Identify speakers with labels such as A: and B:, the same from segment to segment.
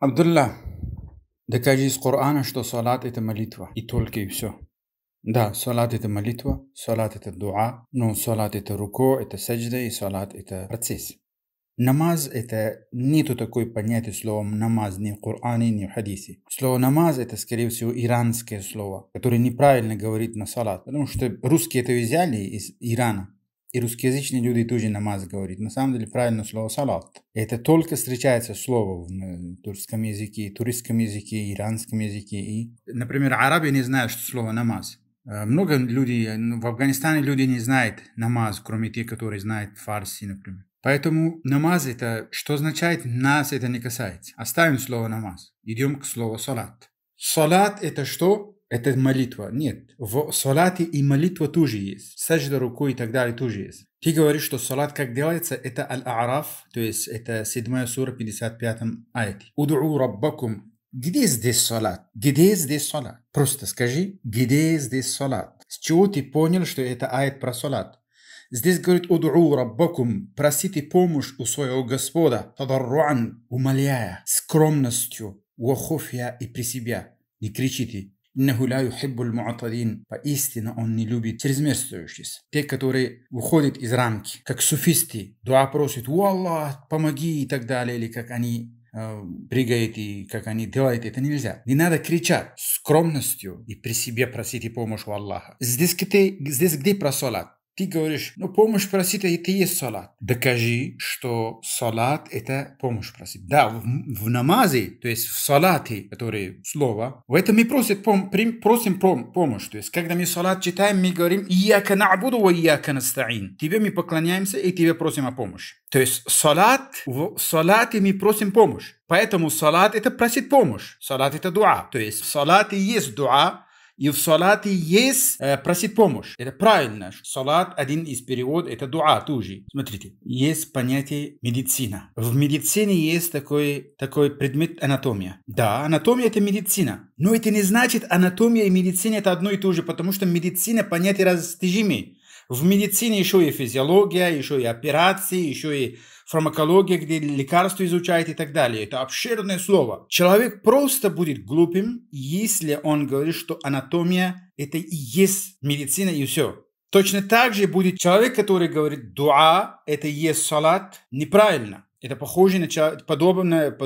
A: Абдулла, докажи из Корана, что салат – это молитва, и только и все. Да, салат – это молитва, салат – это дуа, но салат – это руко, это саджда, и салат – это процесс. Намаз – это нету такой понятия слова намаз ни в Коране, ни в хадисе. Слово намаз – это, скорее всего, иранское слово, которое неправильно говорит на салат, потому что русские это взяли из Ирана. И русскоязычные люди тоже намаз говорят. На самом деле правильно слово салат. Это только встречается слово в э, турецком языке, турецком языке, иранском языке. И, например, арабы не знают, что слово намаз. Э, много людей, э, ну, в Афганистане люди не знают намаз, кроме тех, которые знают фарси, например. Поэтому намаз это, что означает, нас это не касается. Оставим слово намаз. Идем к слову салат. Салат это что? Это молитва. Нет. В салате и молитва тоже есть. Сажда рукой и так далее тоже есть. Ты говоришь, что салат как делается, это Аль-Араф, то есть это 7 сура 55 аяте. Удуу раббакум. Где здесь салат? Где здесь салат? Просто скажи, где здесь салат? С чего ты понял, что это аят про салат? Здесь говорит «Уд'у раббакум» – «Просите помощь у своего Господа». «Тадарруан» – «Умоляя», «Скромностью», «Вахуфья» и «При себя». Не кричите. «Иннаху ля юхиббуль муатадин» – поистине он не любит чрезмерствующийся. Те, которые выходят из рамки, как суфисты, дуа просят «У Аллах, помоги» и так далее, или как они э, прыгает и как они делают, это нельзя. Не надо кричать скромностью и при себе просить помощь у Аллаха. Здесь где, здесь где про салат? Ты говоришь, ну помощь просить а это и есть салат. Докажи, что салат это помощь просить. Да, в, в намазе, то есть в салате, который слово, в этом мы просим, пом, прим просим пом, помощь. То есть когда мы салат читаем, мы говорим «Ияка на'буду ва ияка настаин». Тебе мы поклоняемся и тебе просим о помощи. То есть салат, в салате мы просим помощь. Поэтому салат это просить помощь. Салат это дуа. То есть салат и есть дуа, и в салате есть э, просить помощь. Это правильно. Салат один из переводов, это дуа тоже. Смотрите, есть понятие медицина. В медицине есть такой, такой предмет анатомия. Да, анатомия это медицина. Но это не значит анатомия и медицина это одно и то же, потому что медицина понятие растяжимее. В медицине еще и физиология, еще и операции, еще и фармакология, где лекарства изучает и так далее. Это обширное слово. Человек просто будет глупым, если он говорит, что анатомия – это и есть медицина и все. Точно так же будет человек, который говорит «дуа» – это и есть салат, неправильно. Это похоже на подобное,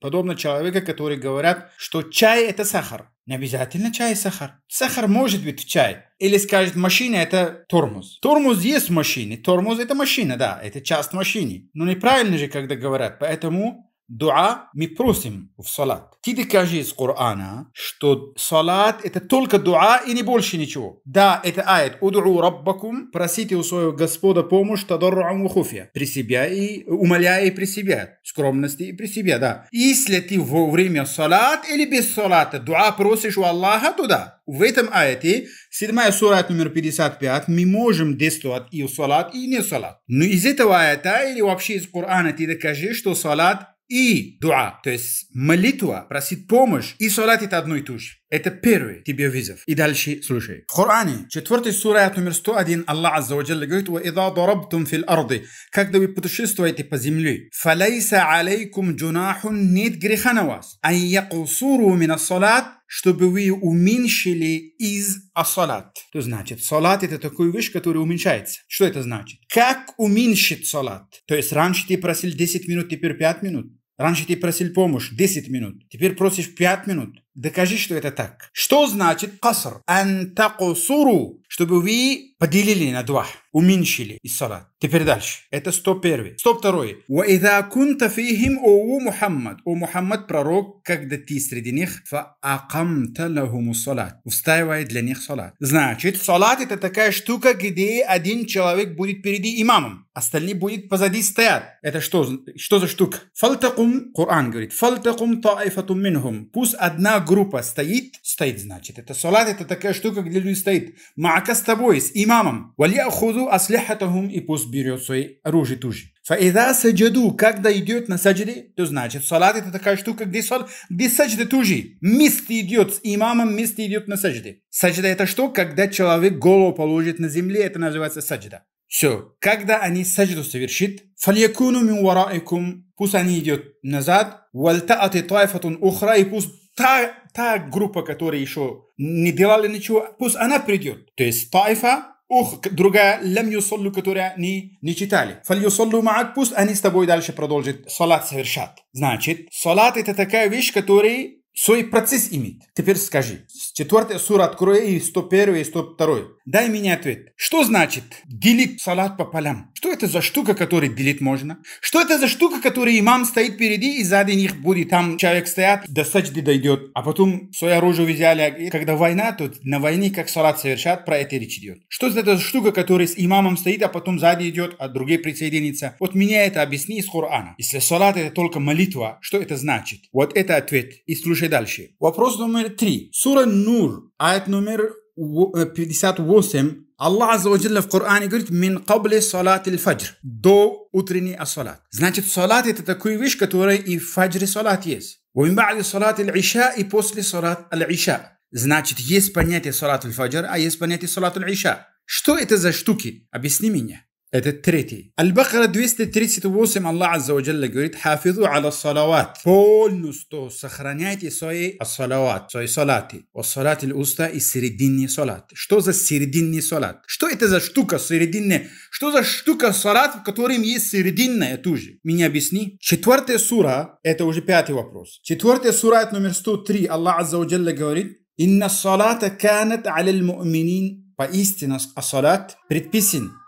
A: подобно человека, который говорят, что чай – это сахар. Не обязательно чай и сахар. Сахар может быть в чай. Или скажет, машина это тормоз. Тормоз есть в машине. Тормоз это машина, да, это часть машины. Но неправильно же, когда говорят. Поэтому дуа мы просим в салат. Ты докажи из Корана, что салат это только дуа и не больше ничего. Да, это аят. Удру раббакум, просите у своего Господа помощь, тадарруам хуфия. При себя и умоляя при себя. Скромности и при себя, да. Если ты во время салат или без салата дуа просишь у Аллаха, то да. В этом аяте, 7 сура номер 55, мы можем действовать и в салат, и не в салат. Но из этого аята или вообще из Корана ты докажи, что салат i dua, to jest molitwa, prasit pomoć i solat i ta dno de tuż. Это первый тебе вызов. И дальше слушай. В Коране, 4 сура, номер 101, Аллах Азза wa Jalla говорит, وَإِذَا ضَرَبْتُمْ فِي الْأَرْضِ Когда вы путешествуете по земле, فَلَيْسَ عَلَيْكُمْ جُنَاحٌ Нет греха на вас. أَنْ يَقُصُرُوا مِنَ الصَّلَاةِ чтобы вы уменьшили из асалат. То значит, салат это такой вещь, которая уменьшается. Что это значит? Как уменьшить салат? То есть раньше ты просил 10 минут, теперь 5 минут. Раньше ты просил помощь 10 минут, теперь просишь 5 минут. Докажи, что это так. Что значит каср? Антакусуру. Чтобы вы поделили на два. Уменьшили из салат. Теперь дальше. Это 101. 102. وَإِذَا كُنْتَ فِيهِمْ ОУ Мухаммад. О Мухаммад, пророк, когда ты среди них, فَأَقَمْتَ لَهُمُ салат. Устаивай для них салат. Значит, салат это такая штука, где один человек будет впереди имамом. Остальные будут позади стоят. Это что, что за штука? Фалтакум, Коран говорит, фалтакум таифатум минхум. Пусть одна группа стоит, стоит значит. Это салат, это такая штука, где люди стоит. Маака с тобой, с имамом. Валья худу асляхатахум и пусть берет свои оружие тоже. Фаида саджаду, когда идет на саджаде, то значит салат это такая штука, где, сал, где саджда тоже. Вместе идет с имамом, вместе идет на саджаде. Саджда это что? Когда человек голову положит на земле, это называется саджда. Все, когда они саджду совершит, фалякуну мин вараикум, пусть они идет назад, вальтаати тайфатун ухра, и пусть та, та группа, которая еще не делала ничего, пусть она придет. То есть Тайфа, Ух, другая, лям юсоллу, которая не, не читали. Фаль юсоллу маак, пусть они с тобой дальше продолжат салат совершат. Значит, салат это такая вещь, которая свой процесс имеет. Теперь скажи, четвертая сура открой и 101 и 102. Дай мне ответ. Что значит делить салат пополам? Что это за штука, которую делить можно? Что это за штука, которой имам стоит впереди и сзади них будет там человек стоят, до сачди дойдет. А потом свое оружие взяли. И когда война, то на войне как салат совершат, про это речь идет. Что это за штука, которая с имамом стоит, а потом сзади идет, а другие присоединится? Вот меня это объясни из Корана. Если салат это только молитва, что это значит? Вот это ответ. И слушай дальше. Вопрос номер три. Сура Нур, аят номер 58 э, Аллах Аззаваджалла в Коране говорит «Мин кабли салат фаджр» «До утренней асалат». Значит, салат – это такую вещь, которая и в фаджре салат есть. «Вамин ба'ди салат иль иша» и после салат аль иша. Значит, есть понятие салат фаджр, а есть понятие салат аль иша. Что это за штуки? Объясни меня. التريتي البقرة دويست التريتي تبوسم الله عز وجل يريد حافظوا على الصلوات بول نستو سخرانياتي صوي الصلوات صوي صلاتي والصلاة الأوسطى السردني صلاة شتو زا السردني صلاة شتو إتا زا شتوكا السردني شتو زا شتوكا الصلاة كتوريم يي السردنة يتوجي مين يبسني شتورت سورة إتا وجي بياتي وبروس شتورت سورة آية نمير ستو الله عز وجل يريد إن الصلاة كانت على المؤمنين فإيستنا الصلاة بريد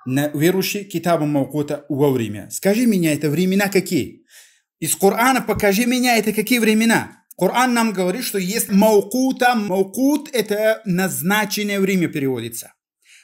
A: на верующий китабу Маукута во время. Скажи меня, это времена какие? Из Корана покажи меня, это какие времена? Коран нам говорит, что есть Маукута. Маукут это назначенное время переводится.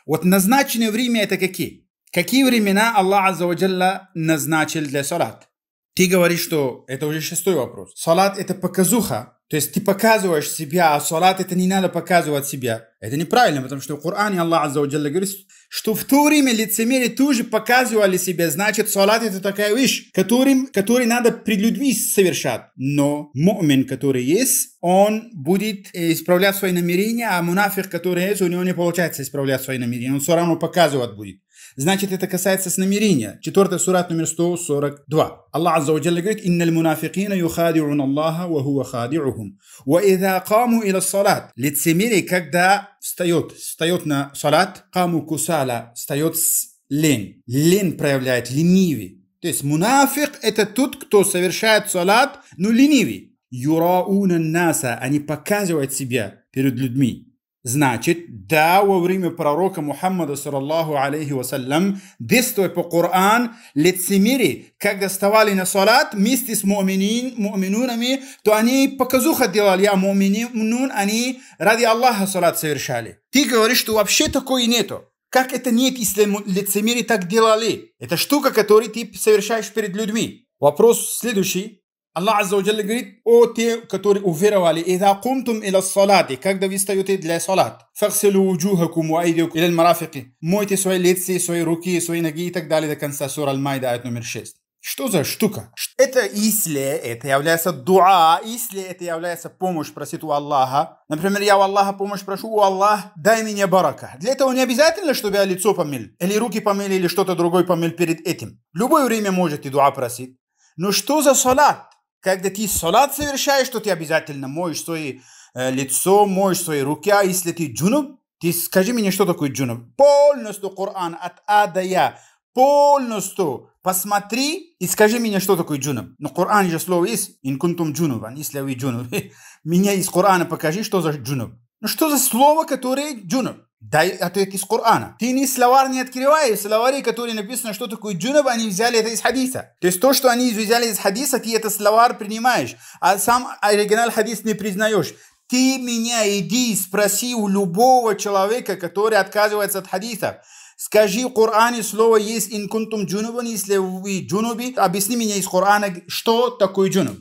A: Вот назначенное время – это какие? Какие времена Аллах Аззаваджалла назначил для салат? Ты говоришь, что это уже шестой вопрос. Салат – это показуха, то есть ты показываешь себя, а салат это не надо показывать себя. Это неправильно, потому что в Коране Аллах Азза говорит, что в то время лицемерие тоже показывали себя. Значит, салат это такая вещь, которым, который надо пред людьми совершать. Но мумин, который есть, он будет э, исправлять свои намерения, а мунафик, который есть, у него не получается исправлять свои намерения. Он все равно показывать будет. Значит, это касается с намерения. Четвертый сурат номер 142. Аллах Азза говорит, «Инна المنافقين يخادعون الله وهو خادعهم وإذا قاموا إلى الصلاة». Лицемерие, когда встает, встает на салат, «Каму кусала», встает с лень. Лень проявляет, ленивый. То есть мунафик – это тот, кто совершает салат, но ленивый. «Юрауна наса» – они показывают себя перед людьми. Значит, да, во время пророка Мухаммада, саллаллаху алейхи вассалям, действуя по Коран, лицемерие, когда вставали на салат вместе с муминин, муминунами, то они показуха делали, а муминун они ради Аллаха салат совершали. Ты говоришь, что вообще такое нету. Как это нет, если лицемерие так делали? Это штука, которую ты совершаешь перед людьми. Вопрос следующий. Аллах Azza wa говорит о те, которые уверовали. «Иза кумтум иля салати» Когда вы встаете для салат. «Факсилу уджухакум ва айдиук иля марафики» Мойте свои лица, свои руки, свои ноги и так далее до конца сура Аль-Майда, аят номер 6. Что за штука? Это если это является дуа, если это является помощь просить у Аллаха. Например, я у Аллаха помощь прошу, у Аллах дай мне барака. Для этого не обязательно, чтобы я лицо помыл, или руки помыл, или что-то другое помыл перед этим. Любое время можете дуа просить. Но что за салат? Когда ты салат совершаешь, то ты обязательно моешь свои э, лицо, моешь свои руки, а если ты джунуб, ты скажи мне, что такое джунуб. Полностью Коран от А до Я. Полностью посмотри и скажи мне, что такое джунуб. Но Коран же слово есть, инкунтум джунубан, если вы джунуб. Меня из Корана покажи, что за джунуб. Ну что за слово, которое джунуб? Да, это из Корана. Ты ни словарь не открывай, словари, которые написаны что такое джунаб, они взяли это из хадиса. То есть то, что они взяли из хадиса, ты это словарь принимаешь, а сам оригинал хадис не признаешь. Ты меня иди и спроси у любого человека, который отказывается от хадиса, Скажи, в Коране слово есть «инкунтум джунубан», если вы джунуби, объясни мне из Корана, что такое джунуб.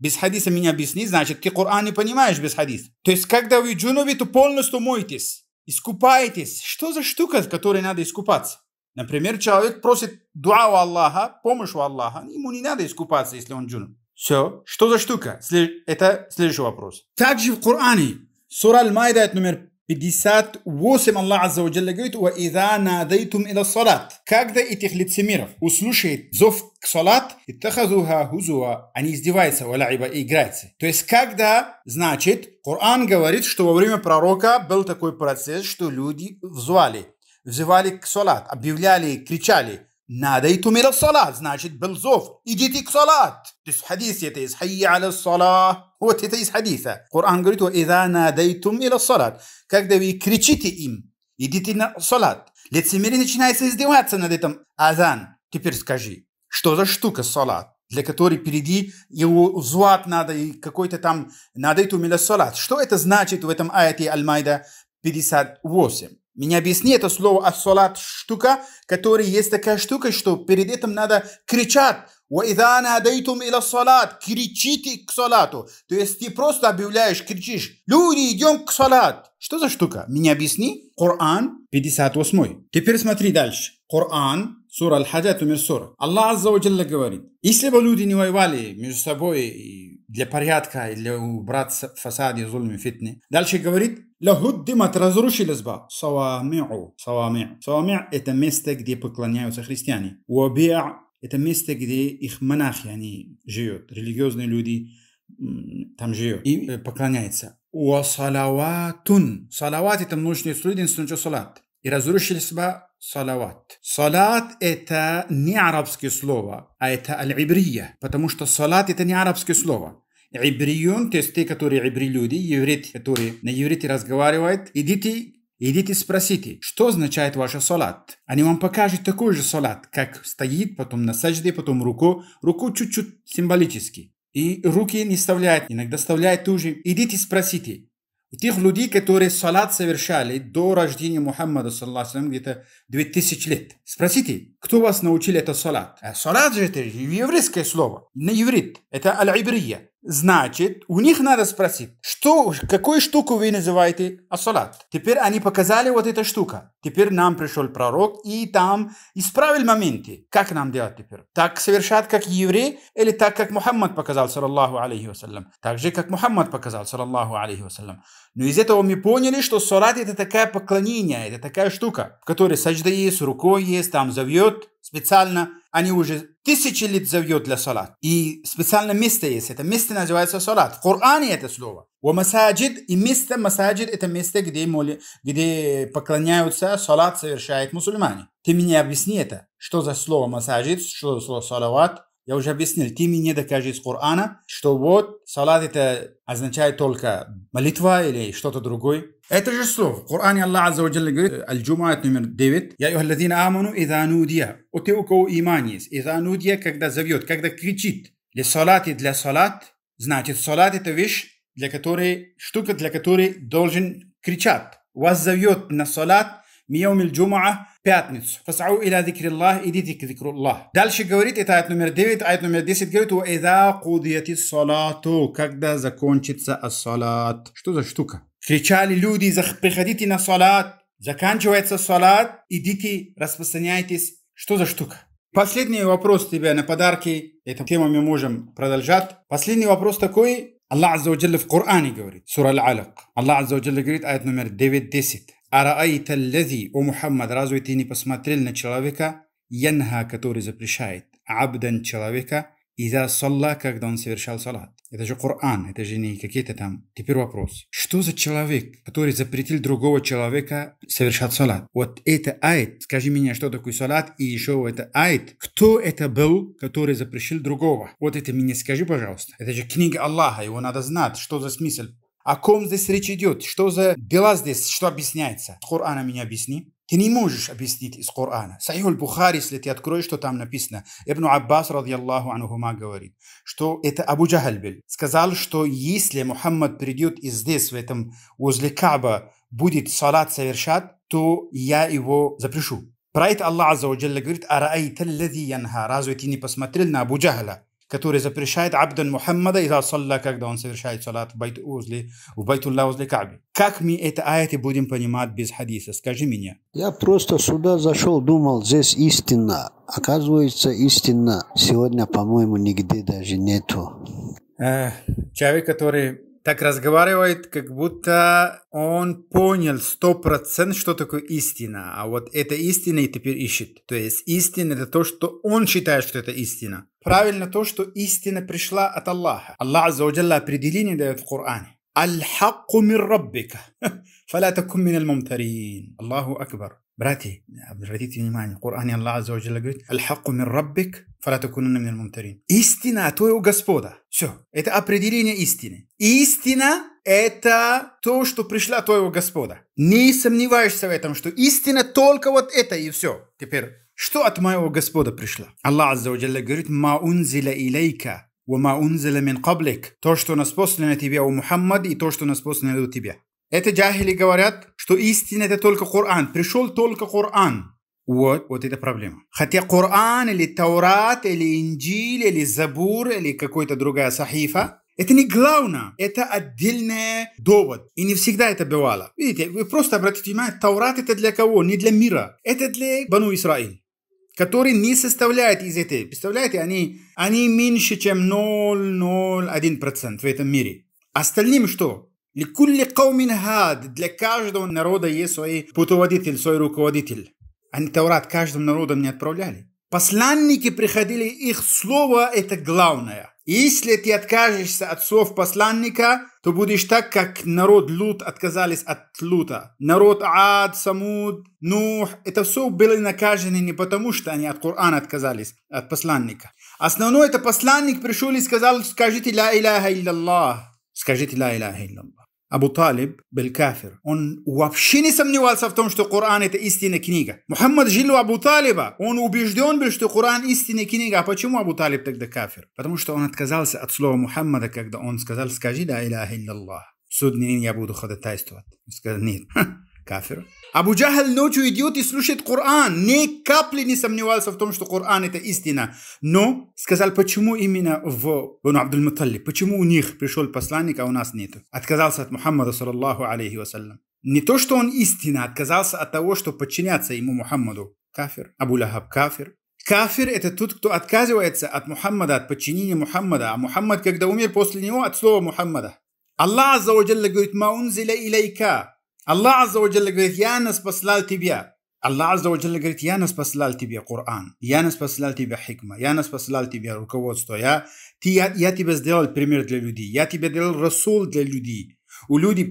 A: Без хадиса меня объясни, значит, ты Коран не понимаешь без хадиса. То есть, когда вы джунуби, то полностью мойтесь искупайтесь. Что за штука, в которой надо искупаться? Например, человек просит дуа у Аллаха, помощь у Аллаха. Ему не надо искупаться, если он джунуб. Все. Что за штука? Это следующий вопрос. Также в Коране, сура Аль-Майда, номер 58 Аллах Азza говорит «Ва надайтум иля салат». Когда этих лицемеров услушает зов к салат, «Иттахазуха хузуа» они издеваются, «Валяиба» и играются. То есть, когда, значит, Коран говорит, что во время пророка был такой процесс, что люди взвали, взывали к салат, объявляли, кричали – ناديتم إلى الصلاة زناشت بالزوف إجيتك صلاة تس حديث يتيس حي على الصلاة هو تيس حديثة قرآن قريت وإذا ناديتم إلى الصلاة كاك دوي كريتشيتي إم إجيتنا صلاة لتسميرين إيش نايس إزديوات سناديتم أذان تبير سكجي что за штука الصلاة для которой впереди его звать надо и какой-то там надо это умилять салат. Что это значит в этом аяте Аль-Майда 58? Мне объясни это слово «ассалат» штука, который есть такая штука, что перед этим надо кричать. وَإِذَا نَادَيْتُمْ إِلَى الصَّلَاةِ Кричите к салату. То есть ты просто объявляешь, кричишь. Люди, идем к салат. Что за штука? Меня объясни. Коран 58. Теперь смотри дальше. Коран سورة Al-Hajjat, umjer الله عز وجل wa Jalla govori, если бы люди не воевали между собой для порядка и для убрать фасад и зульм и фитны. Дальше говорит, لهدمت разрушились бы савами'у. Савами'. Савами' это место, где поклоняются христиане. Уаби'а это место, где их монахи, они живут, религиозные люди там живут и поклоняются. Уасалаватун. Салават это множественное слово, И разрушились бы салават. Салат – это не арабское слово, а это аль-ибрия, потому что салат – это не арабское слово. Ибриюн, то есть те, которые ибри люди, евреи, которые на еврите разговаривают, идите Идите спросите, что означает ваша салат. Они вам покажут такой же салат, как стоит, потом на сажде, потом руку. Руку чуть-чуть символически. И руки не вставляют, иногда вставляют тоже. Идите спросите, и тех людей, которые салат совершали до рождения Мухаммада, саллаху где-то 2000 лет. Спросите, кто вас научил это салат? А салат же это еврейское слово, не иврит. Это аль-ибрия. Значит, у них надо спросить, что, какую штуку вы называете асалат? Теперь они показали вот эта штука. Теперь нам пришел пророк и там исправил моменты. Как нам делать теперь? Так совершать, как евреи, или так, как Мухаммад показал, саллаллаху алейхи вассалям? Так же, как Мухаммад показал, саллаллаху алейхи вассалям. Но из этого мы поняли, что салат это такая поклонение, это такая штука, в которой сажда есть, рукой есть, там зовет специально. Они уже тысячи лет зовет для салат. И специальное место есть. Это место называется салат. В Коране это слово. У масаджид и место масаджид это место, где, моли, где поклоняются, салат совершают мусульмане. Ты мне объясни это. Что за слово масаджид, что за слово салават, я уже объяснил, ты мне докажи из Корана, что вот салат это означает только молитва или что-то другое. Это же слово. В Коране Аллах Азza говорит, Аль-Джумаат номер 9. Я юхалладина аману идha нудия. У те, у кого иман есть. Идha нудия, когда зовет, когда кричит. Для салат для салат. Значит, салат это вещь, для которой, штука, для которой должен кричать. Вас зовет на салат, Мияумиль Джумаа, пятницу. Фасау иля дикриллах, идите к дикруллах. Дальше говорит, это айт номер 9, айт номер 10 говорит, «Ида кудияти салату», когда закончится ас-салат. Что за штука? Кричали люди, приходите на салат. Заканчивается салат, идите, распространяйтесь. Что за штука? Последний вопрос тебе на подарки. Эту тему мы можем продолжать. Последний вопрос такой. Аллах Азза в Коране говорит, сура аль Аллах Азза говорит, аят номер 9-10. «Араайта лези, о Мухаммад, разве ты не посмотрел на человека, янха, который запрещает, абдан человека, иза салла, когда он совершал салат». Это же Коран, это же не какие-то там. Теперь вопрос. Что за человек, который запретил другого человека совершать салат? Вот это айт. Скажи мне, что такое салат и еще это айт. Кто это был, который запрещил другого? Вот это мне скажи, пожалуйста. Это же книга Аллаха, его надо знать, что за смысл. О ком здесь речь идет? Что за дела здесь? Что объясняется? С Корана меня объясни. Ты не можешь объяснить из Корана. Саихуль Бухари, если ты откроешь, что там написано, Ибн Аббас, радиаллаху анхума, говорит, что это Абу Джахальбель сказал, что если Мухаммад придет и здесь, в этом, возле Каба, будет салат совершать, то я его запрешу. Про это Аллах Азза говорит, «Араайта лази янха». Разве ты не посмотрел на Абу Джахаля? который запрещает Абдан Мухаммада из Асалла, когда он совершает салат в, байт, возле, в Байтулла возле Каби. Как мы это аяты будем понимать без хадиса? Скажи мне. Я просто сюда зашел, думал, здесь истина. Оказывается, истина сегодня, по-моему, нигде даже нету. Э, человек, который так разговаривает, как будто он понял сто процентов, что такое истина. А вот это истина и теперь ищет. То есть истина это то, что он считает, что это истина. Правильно то, что истина пришла от Аллаха. Аллах Аззауджалла определение дает в Коране. Аль-хакку мир раббика. Фаля такум мин аль-мумтарин. Аллаху акбар. Братья, обратите внимание, в Коране Аллах Аззауджалла говорит, Аль-хакку мир раббик, фаля мин аль-мумтарин. Истина, то у Господа. Все, это определение истины. Истина это то, что пришла твоего Господа. Не сомневаешься в этом, что истина только вот это и все. Теперь что от моего Господа пришло? Аллах Азза говорит, «Ма унзила илейка» «Вама унзила мин каблик» – то, что нас послано Тебя, у Мухаммад, и то, что нас послано у тебя. Это джахили говорят, что истина – это только Коран, пришел только Коран. Вот, вот это проблема. Хотя Коран или Таурат, или Инджил, или Забур, или какая то другая сахифа, это не главное, это отдельный довод. И не всегда это бывало. Видите, вы просто обратите внимание, Таурат это для кого? Не для мира. Это для Бану Исраиль который не составляет из этой. Представляете, они, они меньше, чем 0,01% в этом мире. Остальным что? Для каждого народа есть свой путеводитель, свой руководитель. Они Таурат каждому народу не отправляли. Посланники приходили, их слово – это главное – если ты откажешься от слов посланника, то будешь так, как народ Лут отказались от Лута. Народ Ад, Самуд, Нух. Это все были накажены не потому, что они от Корана отказались, от посланника. Основное это посланник пришел и сказал, скажите ла иляха илляллах. Скажите ла иляха илляллах. Abu Talib bil kafir. On uopšte nisam ni valsa v tom što Kur'an je istina knjiga. Muhammad žil u Abu Taliba. On ubežden bil što Kur'an istina knjiga. A почему Abu Talib тогда kafir? Потому что он отказался от слова Мухаммада, когда он сказал «Скажи, ла илляха илляллах». Суд не не буду ходатайствовать. Сказал «Нет». Кафир. Абу Джахаль ночью идет и слушает Коран. Ни капли не сомневался в том, что Коран это истина. Но сказал, почему именно в Бану Абдул Муталли, почему у них пришел посланник, а у нас нет. Отказался от Мухаммада, саллаллаху алейхи вассалям. Не то, что он истина, отказался от того, что подчиняться ему Мухаммаду. Кафир. Абу Лахаб кафир. Кафир – это тот, кто отказывается от Мухаммада, от подчинения Мухаммада. А Мухаммад, когда умер после него, от слова Мухаммада. Аллах Аззаваджалла говорит, «Ма унзиля илейка الله عز وجل قريت يا نس بسلال تبيا الله عز وجل قريت يا نس بسلال تبيا قرآن يا نس بسلال تبيا حكمة يا نس بسلال تبيا ركوزتو يا تي يا تي بس ديال البريمير ديال لودي يا تي بس ديال الرسول ديال لودي ولودي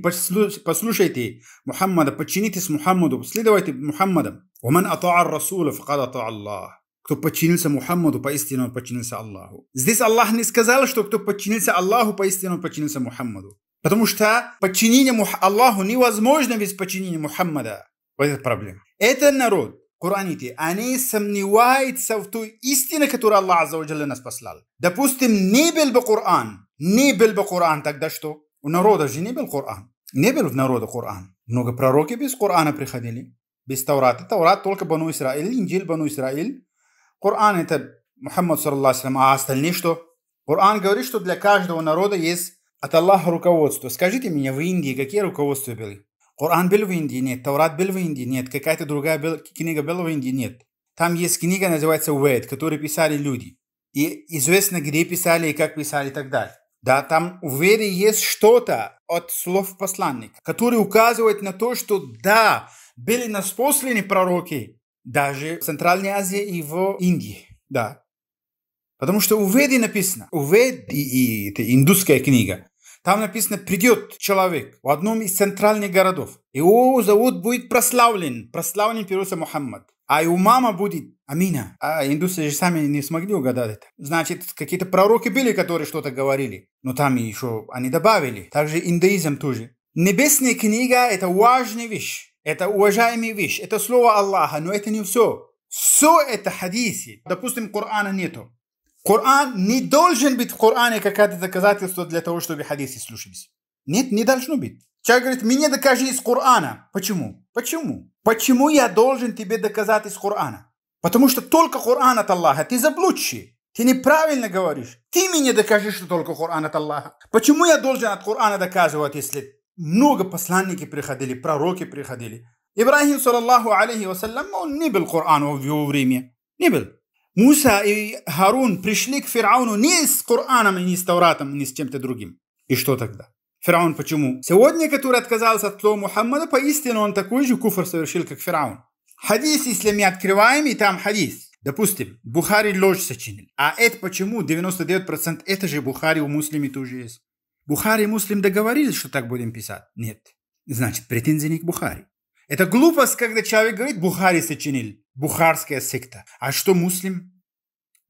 A: بسلوشيتي محمد بتشينيتس محمد بسلي دوايتي محمد ومن أطاع الرسول فقد أطاع الله кто подчинился Мухаммаду, поистине он подчинился Аллаху. Здесь Аллах не сказал, что кто подчинился Аллаху, поистине он подчинился Мухаммаду. Потому что подчинение Аллаху невозможно без подчинения Мухаммада. Вот это проблема. Это народ, Кураните, они сомневаются в той истине, которую Аллах Аззаваджалля нас послал. Допустим, не был бы Коран, не был бы Коран, тогда что? У народа же не был Коран. Не был в народе Коран. Много пророки без Корана приходили, без Таурата. Таурат только Бану Исраиль, Инджил Бану Исраиль. Коран это Мухаммад, саллаху а остальные что? Коран говорит, что для каждого народа есть от Аллаха руководство. Скажите мне, в Индии какие руководства были? Коран был в Индии? Нет. Таврат был в Индии? Нет. Какая-то другая был, книга была в Индии? Нет. Там есть книга, называется Уэд, которую писали люди. И известно, где писали и как писали и так далее. Да, там в вере есть что-то от слов посланника, который указывает на то, что да, были нас пророки, даже в Центральной Азии и в Индии. Да, Потому что у Веди написано, у Веди, и, это индусская книга, там написано, придет человек в одном из центральных городов. Его зовут будет прославлен. Прославлен переводится Мухаммад. А его мама будет Амина. А индусы же сами не смогли угадать это. Значит, какие-то пророки были, которые что-то говорили. Но там еще они добавили. Также индеизм тоже. Небесная книга – это важная вещь. Это уважаемая вещь. Это слово Аллаха, но это не все. Все это хадисы. Допустим, Корана нету. Коран не должен быть в Коране какое-то доказательство для того, чтобы хадисы слушались. Нет, не должно быть. Человек говорит, мне докажи из Корана. Почему? Почему? Почему я должен тебе доказать из Корана? Потому что только Коран от Аллаха. Ты заблудший. Ты неправильно говоришь. Ты мне докажи, что только Коран от Аллаха. Почему я должен от Корана доказывать, если много посланники приходили, пророки приходили? Ибрахим, саллаллаху алейхи вассалям, он не был Коран в его время. Не был. Муса и Харун пришли к фараону не с Кораном и не с Тавратом, не с чем-то другим. И что тогда? Фараон почему? Сегодня, который отказался от слова Мухаммада, поистине он такой же куфр совершил, как фараон. Хадис, если мы открываем, и там хадис. Допустим, Бухари ложь сочинил. А это почему 99% это же Бухари у муслиме тоже есть. Бухари и муслим договорились, что так будем писать. Нет. Значит, претензии не к Бухари. Это глупость, когда человек говорит, Бухари сочинил бухарская секта. А что муслим?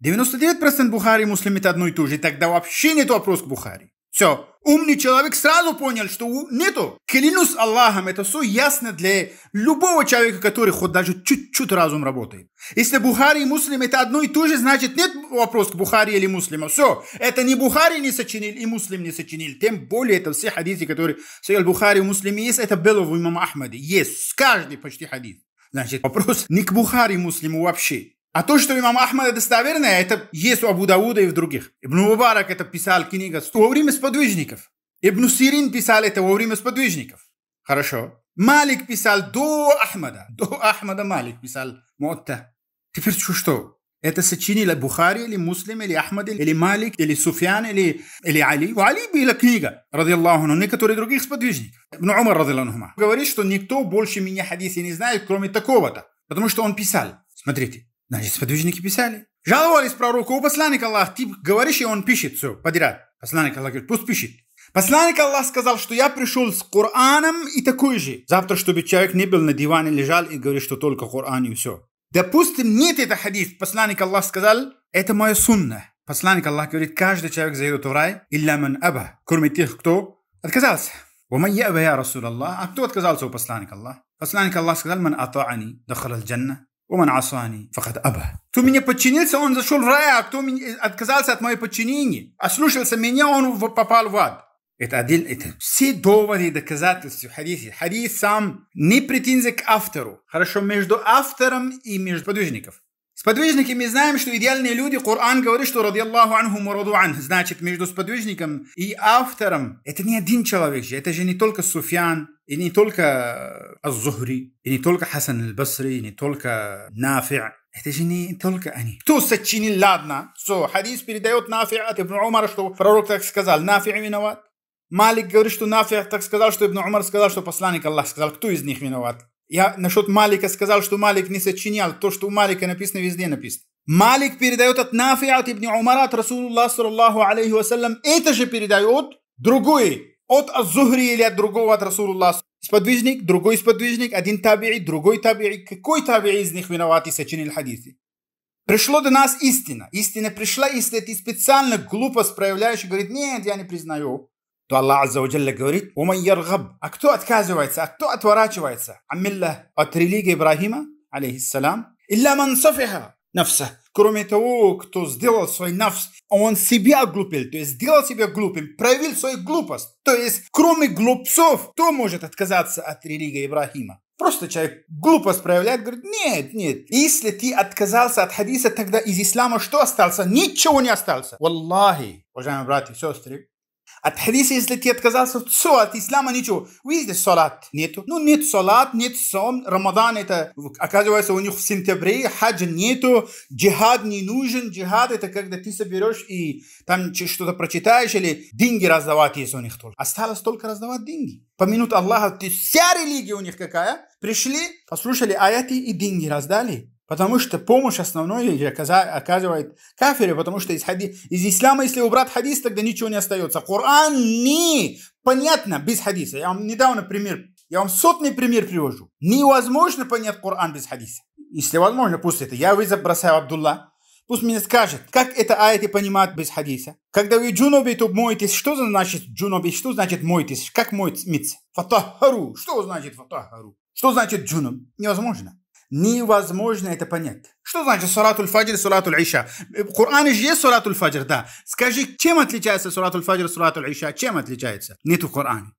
A: 99% Бухари муслим это одно и то же. Тогда вообще нет вопрос к Бухари. Все. Умный человек сразу понял, что нету. Клянусь Аллахом, это все ясно для любого человека, который хоть даже чуть-чуть разум работает. Если Бухари и Муслим это одно и то же, значит нет вопрос к Бухари или Муслиму. Все. Это не Бухари не сочинил и Муслим не сочинил. Тем более это все хадисы, которые в Бухари и Муслиме есть, это было в имам Ахмаде. Есть. Каждый почти хадис. Значит, вопрос не к Бухари Муслиму вообще. А то, что имам ахмада достоверное, это есть у Абу Дауда и в других. ибн Мубарак это писал книга во время сподвижников. Ибн Сирин писал это во время сподвижников. Хорошо. Малик писал до Ахмада. До Ахмада Малик писал Муотта. Теперь что, что? Это сочинили Бухари или Муслим, или Ахмад, или Малик, или Суфьян, или, или Али. У Али была книга, радиллаху, некоторые других сподвижников. Ибн Умар, радиллаху, говорит, что никто больше меня хадисы не знает, кроме такого-то. Потому что он писал. Смотрите, значит, сподвижники писали. Жаловались пророку, у посланника Аллах, ты говоришь, и он пишет все подряд. Посланник Аллах говорит, пусть пишет. Посланник Аллах сказал, что я пришел с Кораном и такой же. Завтра, чтобы человек не был на диване, лежал и говорит, что только Коран и все. Допустим, нет это хадис. Посланник Аллах сказал, это моя сунна. Посланник Аллах говорит, каждый человек зайдет в рай, илля ман аба, кроме тех, кто отказался. ومن يأبى يا رسول الله أكتو отказался у посланника Аллаха. Посланник Аллаха сказал, من أطاعني دخل الجنة ومن عصاني فقد أبى. Кто меня подчинился, он зашел в рай, а кто отказался от моего подчинения, ослушался меня, он попал в ад. Et سي dit, vsi доводи и доказательства, хадиси, хадис сам не претензий к автору. Хорошо, между автором и между подвижников. С подвижниками знаем, что идеальные люди, Коран говорит, что ради Аллаху анхум раду ан. Значит, между сподвижником и автором это не один человек же. Это же не только Суфьян, и не только Аз-Зухри, и не только Хасан Аль-Басри, и не только Нафи'. Это же не только они. Кто сочинил, ладно. So, хадис передает Нафи от Ибн Умара, что пророк так сказал. Нафи виноват. Малик говорит, что Нафия так сказал, что Ибн Умар сказал, что посланник Аллах сказал, кто из них виноват. Я насчет Малика сказал, что Малик не сочинял. То, что у Малика написано, везде написано. Малик передает от Нафия, от Ибн Умара, от Расулуллаха, саллаху алейхи вассалям. Это же передает другой. От Азухри или от другого, от Расулуллаха. Сподвижник, другой сподвижник, один табири, другой табири. Какой табири из них виноват и сочинил хадисы? Пришло до нас истина. Истина пришла, если ты специально глупо справляешь и говорит, нет, я не признаю то Аллах Аззауджалля говорит, «Уман яргаб». А кто отказывается, а кто отворачивается? Аммилля от религии Ибрахима, алейхиссалам, «Илля ман сафиха» нафса. Кроме того, кто сделал свой нафс, он себя глупил, то есть сделал себя глупым, проявил свою глупость. То есть, кроме глупцов, кто может отказаться от религии Ибрахима? Просто человек глупость проявляет, говорит, нет, нет. Если ты отказался от хадиса, тогда из ислама что остался? Ничего не остался. Валлахи, уважаемые братья и сестры, от хадиса, если ты отказался, все, от ислама ничего. Видите, салат нету. Ну, нет салат, нет сон. Рамадан это, оказывается, у них в сентябре, хадж нету, джихад не нужен. Джихад это когда ты соберешь и там что-то прочитаешь или деньги раздавать, если у них только. Осталось только раздавать деньги. Помянут Аллаха, ты вся религия у них какая? Пришли, послушали аяты и деньги раздали. Потому что помощь основной оказывает кафире, потому что из, хади... из ислама, если убрать хадис, тогда ничего не остается. Коран не понятно без хадиса. Я вам недавно пример, я вам сотный пример привожу. Невозможно понять Коран без хадиса. Если возможно, пусть это я вызов бросаю Абдулла, пусть мне скажет, как это аяты понимают без хадиса. Когда вы джуноби, то моетесь. Что значит джуноби? Что значит моетесь? Как моется? Фатахару. Что значит фатахару? Что значит джуноб? Невозможно. Невозможно это понять. Что значит салатуль фаджр и салатуль иша? Э, в Коране же есть салатуль фаджр, да. Скажи, чем отличается салатуль фаджр и салатуль иша? Чем отличается? Нет в Коране.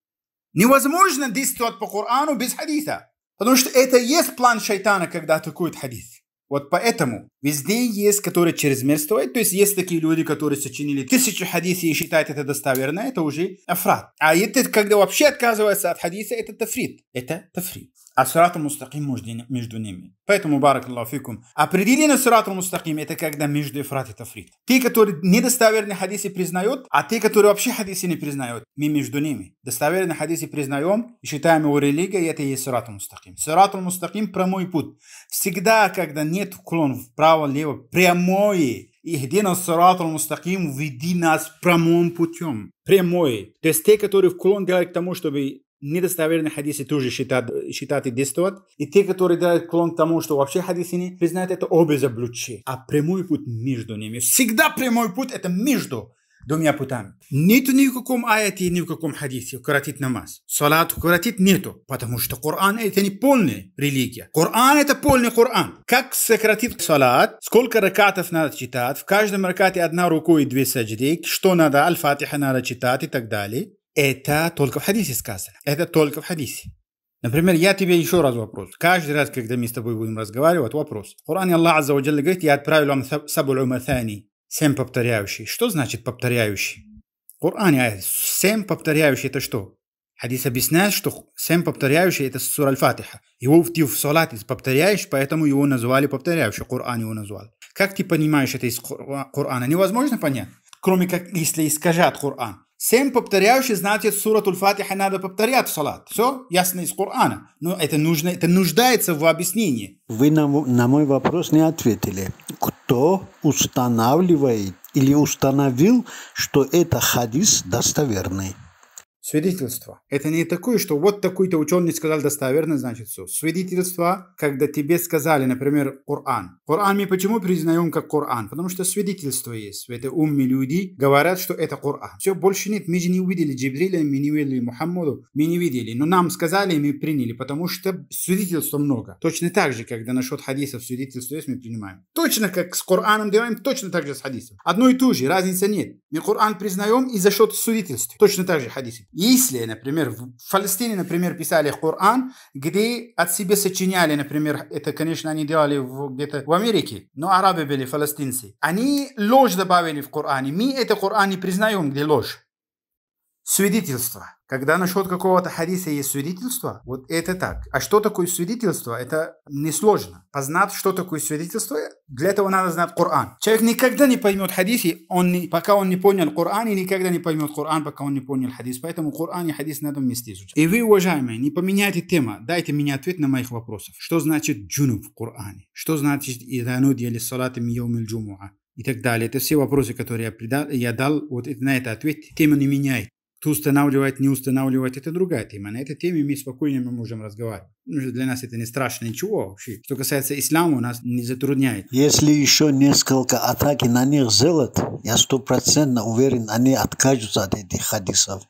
A: Невозможно действовать по Корану без хадиса. Потому что это есть план шайтана, когда атакует хадис. Вот поэтому везде есть, которые чрезмерствуют. То есть есть такие люди, которые сочинили тысячи хадисов и считают это достоверно. Это уже афрат. А это, когда вообще отказывается от хадиса, это тафрит. Это тафрит. Асрату мустаким между ними. Поэтому, баракаллаху фикум, определение срату мустаким – это когда между эфрат и тафрит. Те, которые недостоверные хадисы признают, а те, которые вообще хадисы не признают, мы между ними. Достоверные хадисы признаем и считаем его религией, это и есть срату мустаким. Срату мустаким – прямой путь. Всегда, когда нет уклон вправо-лево, прямой И Ихди нас сарату мустаким, веди нас прямым путем. Прямой. То есть те, которые в кулон делают к тому, чтобы недостоверные хадисы тоже считать считать и действуют. И те, которые дают клон к тому, что вообще хадисы не признают, это обе заблудшие. А прямой путь между ними. Всегда прямой путь это между двумя путами. Нету ни в каком аяте, ни в каком хадисе укоротить намаз. Салат укоротить нету, потому что Коран это не полная религия. Коран это полный Коран. Как сократить салат, сколько ракатов надо читать, в каждом ракате одна рука и две саджди, что надо, аль-фатиха надо читать и так далее. Это только в хадисе сказано. Это только в хадисе. Например, я тебе еще раз вопрос. Каждый раз, когда мы с тобой будем разговаривать, вопрос. В Коране Аллах Азza говорит, я отправил вам сабулю маthani, семь повторяющий. Что значит повторяющий? В Коране семь повторяющий это что? Хадис объясняет, что семь повторяющий это сура Аль-Фатиха. Его ты в салате повторяешь, поэтому его назвали повторяющий. Коран его назвал. Как ты понимаешь это из Корана? Невозможно понять. Кроме как, если искажат Коран. Семь повторяющих, значит сура фатиха надо повторять в салат. Все ясно из Корана. Но это, нужно, это нуждается в объяснении. Вы на, на мой вопрос не ответили. Кто устанавливает или установил, что это хадис достоверный? Свидетельство. Это не такое, что вот такой-то ученый сказал достоверно, значит все. Свидетельство, когда тебе сказали, например, Коран. Коран мы почему признаем как Коран? Потому что свидетельство есть. Это умные люди говорят, что это Коран. Все, больше нет. Мы же не увидели Джибриля, мы не видели Мухаммаду, мы не видели. Но нам сказали, и мы приняли, потому что свидетельства много. Точно так же, когда насчет хадисов свидетельство есть, мы принимаем. Точно как с Кораном делаем, точно так же с хадисом. Одно и то же, разницы нет. Мы Коран признаем и за счет свидетельств. Точно так же хадисы. Если, например, в Палестине, например, писали Коран, где от себя сочиняли, например, это, конечно, они делали где-то в Америке, но арабы были палестинцы. Они ложь добавили в Коране. Мы это Коран не признаем, где ложь свидетельство. Когда насчет какого-то хадиса есть свидетельство, вот это так. А что такое свидетельство? Это несложно. Познать, что такое свидетельство, для этого надо знать Коран. Человек никогда не поймет хадисы, он не, пока он не понял Коран, и никогда не поймет Коран, пока он не понял хадис. Поэтому Коран и хадис надо вместе изучать. И вы, уважаемые, не поменяйте тему, дайте мне ответ на моих вопросов. Что значит джунуб в Коране? Что значит «Идануд или салатам йомил джумуа»? и так далее. Это все вопросы, которые я, придал, я дал, вот на это ответ тема не меняет кто устанавливает, не устанавливает, это другая тема. На этой теме мы спокойно мы можем разговаривать. Ну, Для нас это не страшно ничего вообще. Что касается ислама, у нас не затрудняет. Если еще несколько атаки на них сделать, я стопроцентно уверен, они откажутся от этих хадисов.